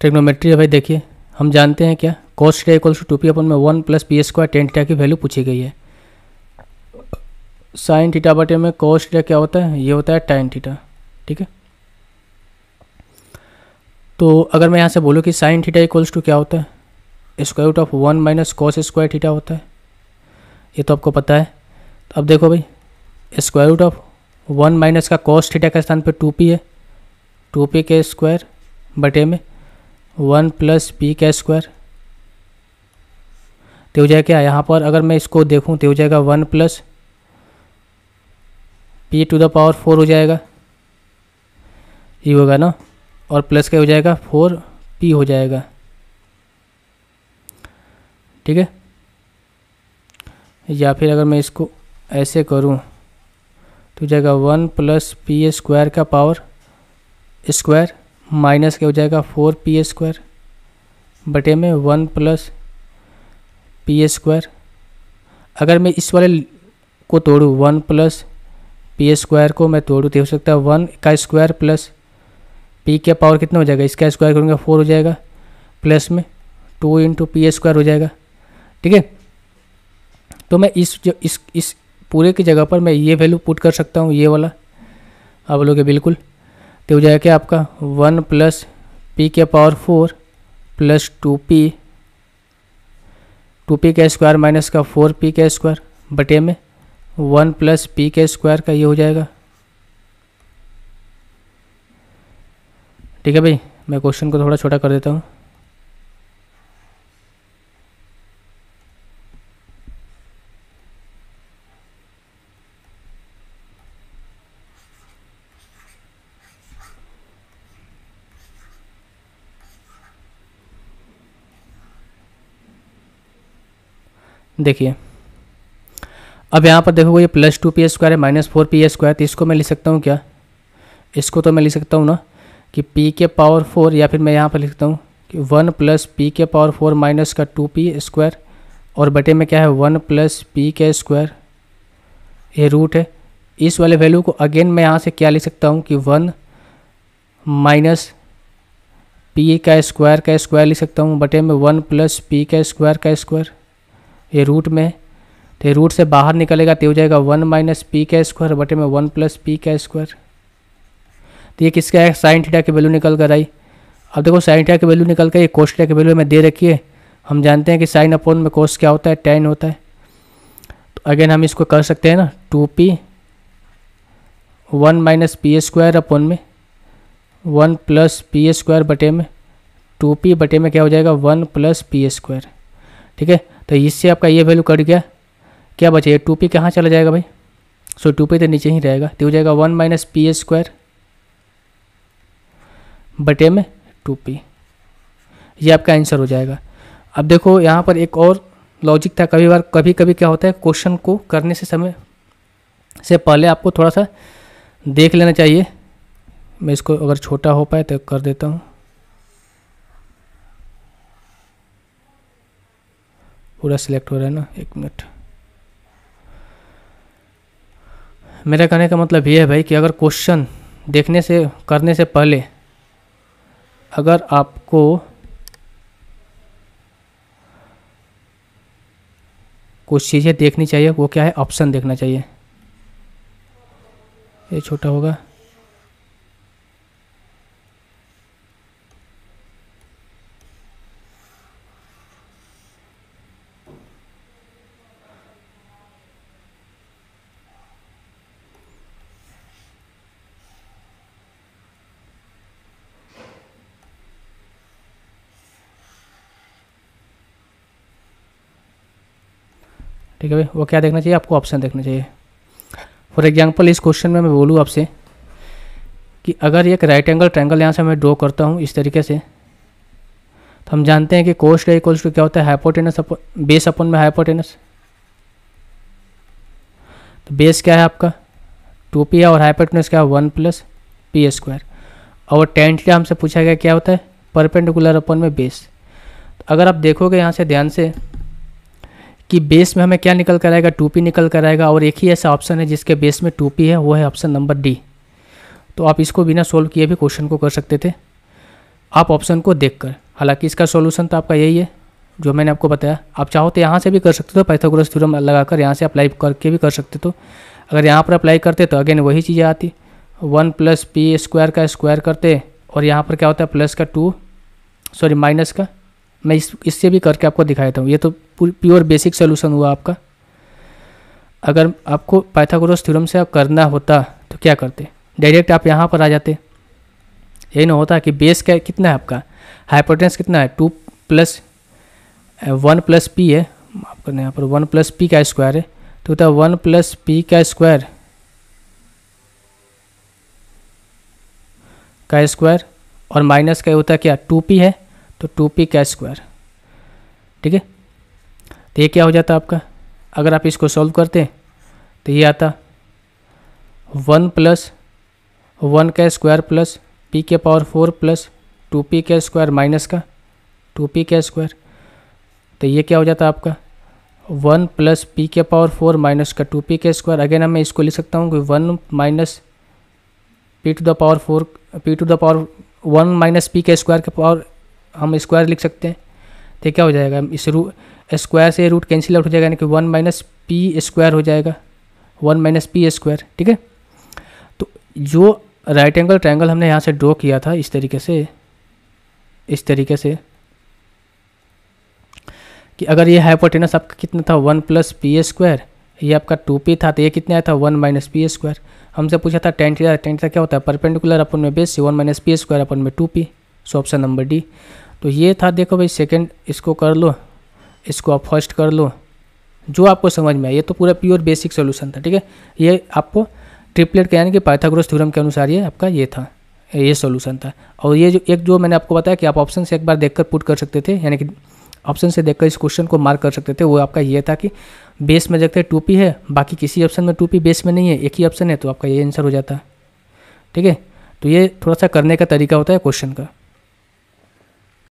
trigonometry है भाई देखिए हम जानते हैं क्या cos theta equals to two P upon में one plus P square tan theta की वैल्यू पूछी गई है साइन टीटा बटे में कॉस थीटा क्या होता है ये होता है टाइन टीटा ठीक है तो अगर मैं यहाँ से बोलूँ कि साइन थीटा इक्वल्स टू क्या होता है square root of one minus cos square theta होता है ये तो आपको पता है तो अब देखो भाई square root of one minus का कॉस थीटा के स्थान पर टू पी है टू पी के स्क्वायर बटे में वन प्लस पी का स्क्वायर तो हो जाएगा क्या यहाँ पर अगर मैं इसको देखूँ तो हो जाएगा one plus P to the power four हो जाएगा ये होगा ना और प्लस क्या हो जाएगा फोर पी हो जाएगा ठीक है या फिर अगर मैं इसको ऐसे करूँ तो जाएगा वन प्लस पी स्क्वायर का पावर स्क्वायर माइनस क्या हो जाएगा फोर पी ए स्क्वायर बटे में one plus p a square अगर मैं इस वाले को तोड़ूँ one plus p a square को मैं तोड़ूँ तो हो सकता है वन का स्क्वायर प्लस पी के पावर कितना हो जाएगा इसका स्क्वायर करूँगा फोर हो जाएगा प्लस में two into p a square हो जाएगा ठीक है तो मैं इस जो इस इस पूरे की जगह पर मैं ये वैल्यू पुट कर सकता हूँ ये वाला आप बोलोगे बिल्कुल तो हो जाएगा क्या आपका वन प्लस पी के power four plus two p two P के स्क्वायर माइनस का फोर पी के स्क्वायर बटे में वन प्लस पी के स्क्वायर का ये हो जाएगा ठीक है भाई मैं क्वेश्चन को थोड़ा छोटा कर देता हूँ देखिए अब यहाँ पर देखोगे ये plus two p a square है minus four p a square तो इसको मैं लिख सकता हूँ क्या इसको तो मैं लिख सकता हूँ ना कि पी के पावर फोर या फिर मैं यहाँ पर लिखता हूँ कि वन प्लस पी के पावर फोर माइनस का टू पी स्क्वायर और बटे में क्या है वन प्लस पी के स्क्वायर ये रूट है इस वाले वैल्यू को अगेन मैं यहाँ से क्या लिख सकता हूँ कि वन माइनस पी का स्क्वायर का स्क्वायर लिख सकता हूँ बटे में वन प्लस पी का स्क्वायर का स्क्वायर ये रूट में तो ये रूट से बाहर निकलेगा तो हो जाएगा वन माइनस पी का स्क्वायर बटे में वन प्लस पी का स्क्वायर तो ये किसका है साइन थीटा की वैल्यू निकल कर आई अब देखो साइन थीटा की वैल्यू निकल कर ये कोस थीटा की वैल्यू में दे रखी है हम जानते हैं कि साइन अपॉन में कोस क्या होता है टेन होता है तो अगेन हम इसको कर सकते हैं ना two p one minus p square upon में वन प्लस पी स्क्वायर बटे में टू पी बटे में क्या हो जाएगा वन प्लस पी स्क्वायर ठीक है तो इससे आपका ये वैल्यू कट गया क्या बचा टू पी कहाँ चला जाएगा भाई सो टू पी तो नीचे ही रहेगा तो हो जाएगा one minus p a square बटे में टू पी ये आपका आंसर हो जाएगा अब देखो यहाँ पर एक और लॉजिक था कभी बार कभी कभी क्या होता है क्वेश्चन को करने से समय से पहले आपको थोड़ा सा देख लेना चाहिए मैं इसको अगर छोटा हो पाए तो कर देता हूँ पूरा सिलेक्ट हो रहा है ना एक मिनट मेरा कहने का मतलब ये है भाई कि अगर क्वेश्चन देखने से करने से पहले अगर आपको कुछ चीज़ें देखनी चाहिए वो क्या है ऑप्शन देखना चाहिए ये छोटा होगा ठीक है भाई वो क्या देखना चाहिए आपको ऑप्शन देखना चाहिए फॉर एग्जाम्पल इस क्वेश्चन में मैं बोलूँ आपसे कि अगर एक राइट एंगल ट्रैंगल यहाँ से मैं ड्रॉ करता हूँ इस तरीके से तो हम जानते हैं कि कोस्ट का टू क्या होता है हाइपोटेनस अपन बेस अपन में हाइपोटेनस तो बेस क्या है आपका टू पी है और हाइपोटेनस क्या है वन प्लस पी स्क्वायर और टेंटली हमसे पूछा गया क्या होता है परपेंडिकुलर अपन में बेस तो अगर आप देखोगे यहाँ से ध्यान से कि बेस में हमें क्या निकल कर आएगा टू पी निकल कर आएगा और एक ही ऐसा ऑप्शन है जिसके बेस में टू पी है वो है ऑप्शन नंबर डी तो आप इसको बिना सोल्व किए भी क्वेश्चन को कर सकते थे आप ऑप्शन को देख कर हालाँकि इसका सोल्यूशन तो आपका यही है जो मैंने आपको बताया आप चाहो तो यहाँ से भी कर सकते हो पैथागोरस थ्योरम लगाकर यहाँ से अप्लाई करके भी कर सकते तो अगर यहाँ पर अप्लाई करते तो अगेन वही चीज़ें आती वन प्लस पी स्क्वायर का स्क्वायर करते और यहाँ पर क्या होता है प्लस का टू सॉरी माइनस का मैं इस इससे भी करके आपको दिखाया था ये तो प्योर बेसिक सोल्यूशन हुआ आपका अगर आपको पाइथागोरस थ्योरम से आप करना होता तो क्या करते डायरेक्ट आप यहाँ पर आ जाते यही ना होता कि बेस क्या कितना है आपका हाइपोटेंस कितना है two plus one plus p है माफ करना यहाँ पर वन प्लस पी का स्क्वायर है तो होता है वन प्लस पी का स्क्वायर का स्क्वायर और माइनस का होता है क्या टू पी है तो टू पी का स्क्वायर ठीक है तो ये क्या हो जाता आपका अगर आप इसको सॉल्व करते तो ये आता वन प्लस वन का स्क्वायर प्लस पी के power four plus two P के स्क्वायर माइनस का टू पी के स्क्वायर तो ये क्या हो जाता आपका वन प्लस पी के पावर फोर माइनस का टू पी के स्क्वायर अगेन मैं इसको लिख सकता हूँ कि one minus p to the power four p to the power one minus p के स्क्वायर के पावर हम स्क्वायर लिख सकते हैं तो क्या हो जाएगा इस रू स्क्वायर से रूट कैंसिल आउट हो जाएगा यानी कि वन माइनस पी स्क्वायर हो जाएगा वन माइनस पी स्क्वायर ठीक है तो जो राइट एंगल ट्रायंगल हमने यहाँ से ड्रॉ किया था इस तरीके से इस तरीके से कि अगर ये हाइपोटेनस आपका कितना था वन प्लस पी स्क्वायर ये आपका टू पी था तो ये कितना आया था वन माइनस पी स्क्वायर हमसे पूछा था टेंट थीटा टेन थीटा क्या होता है परपेंडिकुलर अपन में base one minus p square अपन में two p so option number D तो ये था देखो भाई सेकेंड इसको कर लो इसको आप फर्स्ट कर लो जो आपको समझ में आए ये तो पूरा प्योर बेसिक सोल्यूशन था ठीक है ये आपको ट्रिपलेट का यानी कि पाइथागोरस थ्योरम के अनुसार ये आपका ये था ये सोल्यूशन था और ये जो एक जो मैंने आपको बताया कि आप ऑप्शन से एक बार देखकर पुट कर सकते थे यानी कि ऑप्शन से देखकर इस क्वेश्चन को मार्क कर सकते थे वो आपका ये था कि बेस में देखते हैं टू पी है बाकी किसी ऑप्शन में टू पी बेस में नहीं है एक ही ऑप्शन है तो आपका ये आंसर हो जाता है ठीक है तो ये थोड़ा सा करने का तरीका होता है क्वेश्चन का